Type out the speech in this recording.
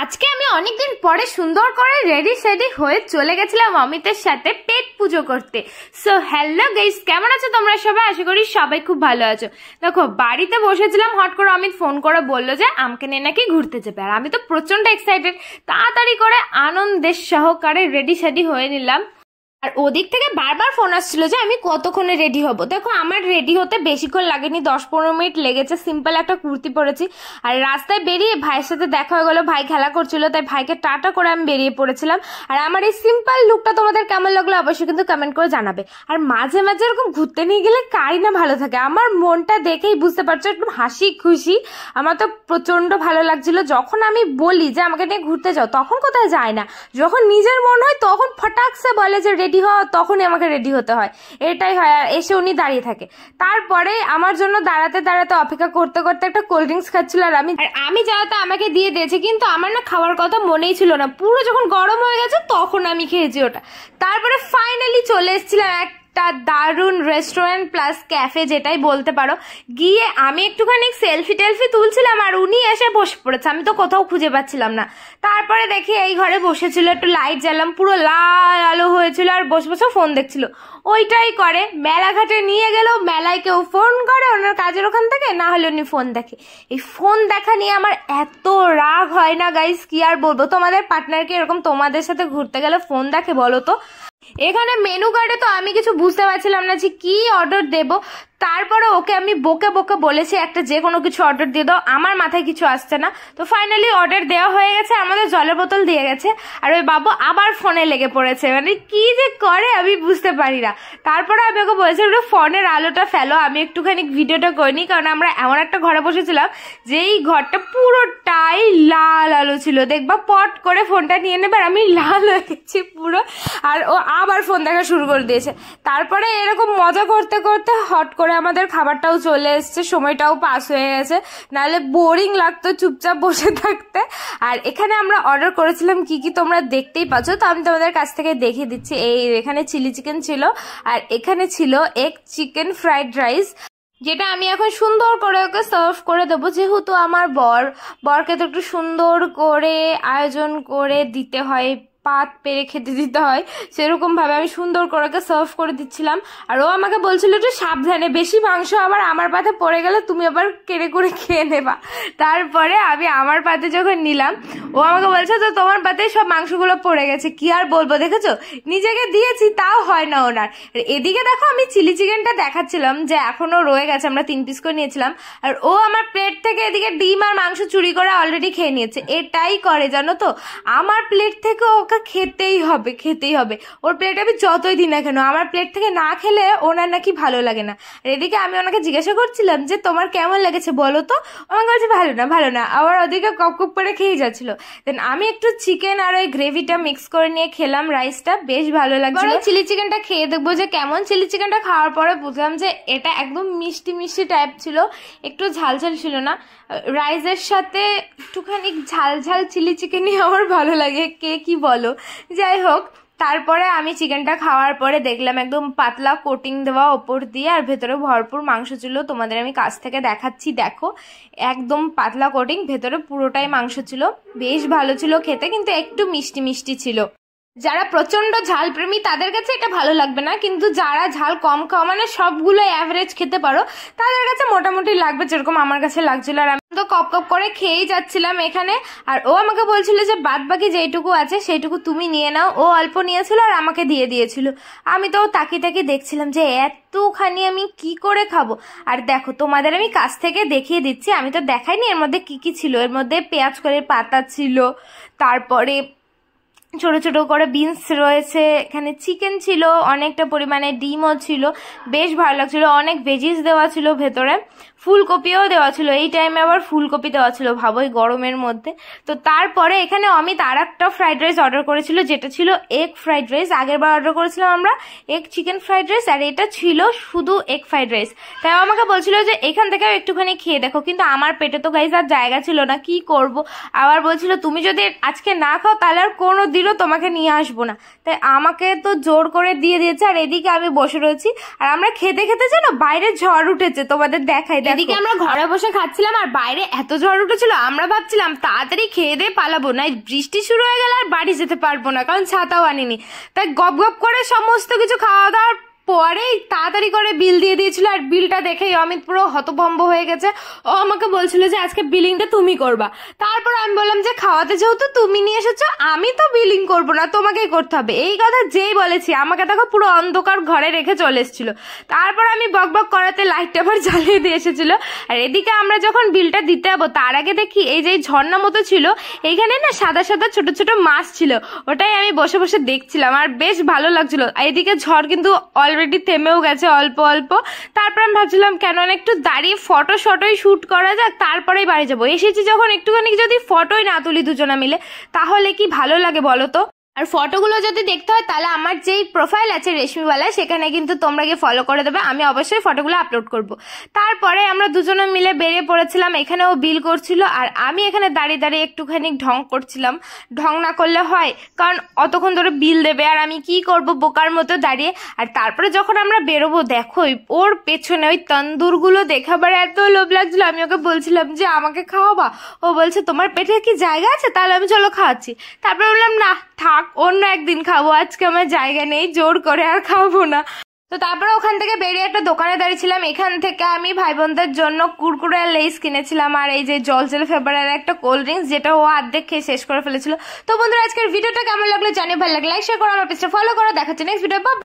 আজকে আমি অনেকদিন পরে সুন্দর করে রেডি সেডি হয়ে চলে গেছিলাম অমিতের সাথে পেট পুজো করতে সো হ্যালো গেস কেমন আছো তোমরা সবাই আশা করি সবাই খুব ভালো আছো দেখো বাড়িতে বসেছিলাম হট করে অমিত ফোন করে বললো যে আমাকে নিয়ে নাকি ঘুরতে যাবে আর আমি তো প্রচণ্ড এক্সাইটেড তাড়াতাড়ি করে আনন্দের সহকারে রেডি সেডি হয়ে নিলাম আর ওদিক থেকে বারবার ফোন আসছিল যে আমি কতক্ষণে রেডি হব দেখো আমার রেডি হতে বেশিক্ষণ লাগেনি দশ পনেরো মিনিট লেগেছে সিম্পল একটা কুর্তি পরেছি আর রাস্তায় বেরিয়ে ভাইয়ের সাথে দেখা হয়ে গেলো ভাই খেলা করছিল তাই ভাইকে টাটা করে আমি বেরিয়ে পড়েছিলাম আর আমার এই সিম্পল লুকটা তোমাদের কেমন লাগলো অবশ্যই কিন্তু কমেন্ট করে জানাবে আর মাঝে মাঝে এরকম ঘুরতে নিয়ে গেলে কারই না ভালো থাকে আমার মনটা দেখেই বুঝতে পারছো একদম হাসি খুশি আমার তো প্রচণ্ড ভালো লাগছিল যখন আমি বলি যে আমাকে নিয়ে ঘুরতে যাও তখন কোথায় যায় না যখন নিজের মন হয় তখন ফটাকসে বলে যে রেডি রেডি হওয়া তখনই আমাকে রেডি হতে হয় এটাই হয় আর এসে উনি দাঁড়িয়ে থাকে তারপরে আমার জন্য দাঁড়াতে দাঁড়াতে অপেক্ষা করতে করতে একটা কোল্ড ড্রিঙ্কস খাচ্ছিল আর আমি আমি যাতে আমাকে দিয়ে দিয়েছে কিন্তু আমার না খাওয়ার কথা মনেই ছিল না পুরো যখন গরম হয়ে গেছে তখন আমি খেয়েছি ওটা তারপরে ফাইনালি চলে এসেছিলাম এক একটা দারুণ রেস্টুরেন্ট প্লাস ক্যাফে যেটাই বলতে পারো গিয়ে আমি একটুখানি সেলফি টেলফি তুলছিলাম আর উনি এসে বসে পড়েছে আমি তো কোথাও খুঁজে পাচ্ছিলাম না তারপরে দেখি এই ঘরে বসেছিল একটু লাইট জ্বালাম পুরো লাল আলো হয়েছিল আর বসে বসে ফোন দেখছিল ওইটাই করে মেলাঘাটে নিয়ে গেলেও মেলায় কেউ ফোন করে ওনার কাজের ওখান থেকে না হলে উনি ফোন দেখে এই ফোন দেখা নিয়ে আমার এত রাগ হয় না গাইস কি আর বলবো তোমাদের পার্টনারকে এরকম তোমাদের সাথে ঘুরতে গেলে ফোন দেখে বলো তো এখানে মেনু কার্ডে তো আমি কিছু বুঝতে পারছিলাম না যে কি অর্ডার দেব তারপরে ওকে আমি বকে বকে বলেছি একটা যে কোনো কিছু অর্ডার দিয়ে দাও আমার মাথায় কিছু আসছে না তো ফাইনালি অর্ডার দেওয়া হয়ে গেছে আমাদের জলের বোতল দিয়ে গেছে আর ওই বাবু আবার ফোনে লেগে পড়েছে মানে কি যে করে আমি বুঝতে পারি না তারপরে আমি ওকে বলেছি একটু ফোনের আলোটা ফেলো আমি একটুখানি ভিডিওটা করিনি কারণ আমরা এমন একটা ঘরে বসেছিলাম যে এই ঘরটা পুরোটাই লাল আলো ছিল দেখবা পট করে ফোনটা নিয়ে নেবে আর আমি লাল হয়ে গেছি পুরো আর ও আবার ফোন দেখা শুরু করে দিয়েছে তারপরে এরকম মজা করতে করতে হট করে তারপরে আমাদের খাবারটাও চলে এসছে সময়টাও পাস হয়ে গেছে নাহলে বোরিং লাগতো চুপচাপ বসে থাকতে আর এখানে আমরা অর্ডার করেছিলাম কি কি তোমরা দেখতেই পাচ্ছ তো আমি তোমাদের কাছ থেকে দেখিয়ে দিচ্ছি এই এখানে চিলি চিকেন ছিল আর এখানে ছিল এক চিকেন ফ্রাইড রাইস যেটা আমি এখন সুন্দর করে ওকে সার্ভ করে দেবো যেহেতু আমার বর বরকে তো একটু সুন্দর করে আয়োজন করে দিতে হয় পাত পেরে খেতে দিতে হয় সেরকমভাবে আমি সুন্দর করে ওকে সার্ভ করে দিচ্ছিলাম আর ও আমাকে বলছিল একটু সাবধানে বেশি মাংস আবার আমার পাতে পড়ে গেলে তুমি আবার কেড়ে করে খেয়ে নেবা তারপরে আমি আমার পাতে যখন নিলাম ও আমাকে বলছে তো তোমার পাতে সব মাংসগুলো পড়ে গেছে কি আর বলবো দেখেছো নিজেকে দিয়েছি তাও হয় না ওনার এদিকে দেখো আমি চিলি চিকেনটা দেখাচ্ছিলাম যে এখনও রয়ে গেছে আমরা তিন পিস করে নিয়েছিলাম আর ও আমার প্লেট থেকে এদিকে ডিম আর মাংস চুরি করে অলরেডি খেয়ে নিয়েছে এটাই করে জানো তো আমার প্লেট থেকে ওকে আমাকে খেতেই হবে খেতেই হবে ওর প্লেট আমি যতই দিই না কেন আমার প্লেট থেকে না খেলে ওনার নাকি ভালো লাগে না আর এদিকে আমি ওনাকে জিজ্ঞাসা করছিলাম যে তোমার কেমন লেগেছে বলো তো ওনাকে বলছে ভালো না ভালো না আবার ওদিকে কপ কপ করে খেয়ে যাচ্ছিল দেন আমি একটু চিকেন আর ওই গ্রেভিটা মিক্স করে নিয়ে খেলাম রাইসটা বেশ ভালো লাগছে চিলি চিকেনটা খেয়ে দেখবো যে কেমন চিলি চিকেনটা খাওয়ার পরে বুঝলাম যে এটা একদম মিষ্টি মিষ্টি টাইপ ছিল একটু ঝাল ঝাল ছিল না রাইসের সাথে একটুখানি ঝাল ঝাল চিলি চিকেনই আমার ভালো লাগে কে কি বলে হলো যাই হোক তারপরে আমি চিকেনটা খাওয়ার পরে দেখলাম একদম পাতলা কোটিং দেওয়া ওপর দিয়ে আর ভেতরে ভরপুর মাংস ছিল তোমাদের আমি কাছ থেকে দেখাচ্ছি দেখো একদম পাতলা কোটিং ভেতরে পুরোটাই মাংস ছিল বেশ ভালো ছিল খেতে কিন্তু একটু মিষ্টি মিষ্টি ছিল যারা প্রচন্ড ঝাল প্রেমী তাদের কাছে এটা ভালো লাগবে না কিন্তু যারা ঝাল কম খাওয়া মানে সবগুলো অ্যাভারেজ খেতে পারো তাদের কাছে মোটামুটি লাগবে যেরকম আমার কাছে লাগছিল আর তো কপ কপ করে খেয়েই যাচ্ছিলাম এখানে আর ও আমাকে বলছিল যে বাদ বাকি যেটুকু আছে সেইটুকু তুমি নিয়ে নাও ও অল্প নিয়েছিল আর আমাকে দিয়ে দিয়েছিল আমি তো তাকি তাকি দেখছিলাম যে এতখানি আমি কি করে খাবো আর দেখো তোমাদের আমি কাছ থেকে দেখিয়ে দিচ্ছি আমি তো দেখাইনি এর মধ্যে কি কি ছিল এর মধ্যে পেঁয়াজ করে পাতা ছিল তারপরে ছোট ছোট করে বিনস রয়েছে এখানে চিকেন ছিল অনেকটা পরিমাণে ডিমও ছিল বেশ ভালো লাগছিল অনেক ভেজিস দেওয়া ছিল ভেতরে ফুলকপিও দেওয়া ছিল এই টাইমে আবার ফুলকপি দেওয়া ছিল ভাবোই গরমের মধ্যে তো তারপরে এখানে অমিত আর একটা ফ্রাইড রাইস অর্ডার করেছিল যেটা ছিল এগ ফ্রাইড রাইস আগের বার অর্ডার করেছিলাম আমরা এগ চিকেন ফ্রাইড রাইস আর এটা ছিল শুধু এগ ফ্রাইড রাইস তাই আমাকে বলছিল যে এখান থেকেও একটুখানি খেয়ে দেখো কিন্তু আমার পেটে তো গাইজ আর জায়গা ছিল না কি করব আবার বলছিল তুমি যদি আজকে না খাও তাহলে আর কোনো দিন ছিল তোমাকে নিয়ে আসবো না তাই আমাকে তো জোর করে দিয়ে দিয়েছে আর এদিকে আমি বসে রয়েছি আর আমরা খেতে খেতে যেন বাইরে ঝড় উঠেছে তোমাদের দেখাই এদিকে আমরা ঘরে বসে খাচ্ছিলাম আর বাইরে এত ঝড় উঠেছিল আমরা ভাবছিলাম তাড়াতাড়ি খেয়ে দিয়ে পালাবো না বৃষ্টি শুরু হয়ে গেলে আর বাড়ি যেতে পারবো না কারণ ছাতাও আনিনি তাই গপ গপ করে সমস্ত কিছু খাওয়া দাওয়ার পরেই তাড়াতাড়ি করে বিল দিয়ে দিয়েছিল আর বিলটা দেখেই অমিত পুরো হতভম্ব হয়ে গেছে ও আমাকে বলছিল যে আজকে বিলিংটা তুমি করবা তারপর আমি বললাম যে খাওয়াতে যেহেতু তুমি নিয়ে এসেছো আমি তো বিলিং করব না তোমাকেই করতে হবে এই কথা যেই বলেছি আমাকে দেখো পুরো অন্ধকার ঘরে রেখে চলে এসেছিল তারপর আমি বক বক করাতে লাইটটা আবার জ্বালিয়ে দিয়ে এসেছিল আর এদিকে আমরা যখন বিলটা দিতে যাবো তার আগে দেখি এই যে ঝর্ণা মতো ছিল এইখানে না সাদা সাদা ছোট ছোট মাছ ছিল ওটাই আমি বসে বসে দেখছিলাম আর বেশ ভালো লাগছিল এদিকে ঝড় কিন্তু অল অলরেডি থেমেও গেছে অল্প অল্প তারপর আমি ভাবছিলাম কেন একটু দাঁড়িয়ে ফটো শটোই শ্যুট করা যাক তারপরেই বাড়ি যাবো এসেছি যখন একটুখানি যদি ফটোই না তুলি দুজনা মিলে তাহলে কি ভালো লাগে বলো তো আর ফটোগুলো যদি দেখতে হয় তাহলে আমার যেই প্রোফাইল আছে রেশমিওয়ালা সেখানে কিন্তু তোমরা গিয়ে ফলো করে দেবে আমি অবশ্যই ফটোগুলো আপলোড করব তারপরে আমরা দুজনে মিলে বেরিয়ে পড়েছিলাম এখানে ও বিল করছিল আর আমি এখানে দাঁড়িয়ে দাঁড়িয়ে একটুখানি ঢং করছিলাম ঢং না করলে হয় কারণ অতক্ষণ ধরে বিল দেবে আর আমি কি করব বোকার মতো দাঁড়িয়ে আর তারপরে যখন আমরা বেরোবো দেখো ওর পেছনে ওই তন্দুরগুলো দেখাবার এত লোভ লাগছিল আমি ওকে বলছিলাম যে আমাকে খাওয়াবা ও বলছে তোমার পেটে কি জায়গা আছে তাহলে আমি চলো খাওয়াচ্ছি তারপরে বললাম না থাক অন্য একদিন খাবো আজকে আমার জায়গা নেই জোর করে আর খাবো না তো তারপরে ওখান থেকে বেরিয়ে একটা দোকানে দাঁড়িয়েছিলাম এখান থেকে আমি ভাই বোনদের জন্য কুরকুরে আর লেস কিনেছিলাম আর এই যে জল জল ফেভারের একটা কোল্ড ড্রিঙ্কস যেটা ও আর্ধেক খেয়ে শেষ করে ফেলেছিল তো বন্ধুরা আজকের ভিডিওটা কেমন লাগলো জানিয়ে ভালো লাগে লাইক শেয়ার করো আমার পেজটা ফলো করো দেখাচ্ছে নেক্সট ভিডিও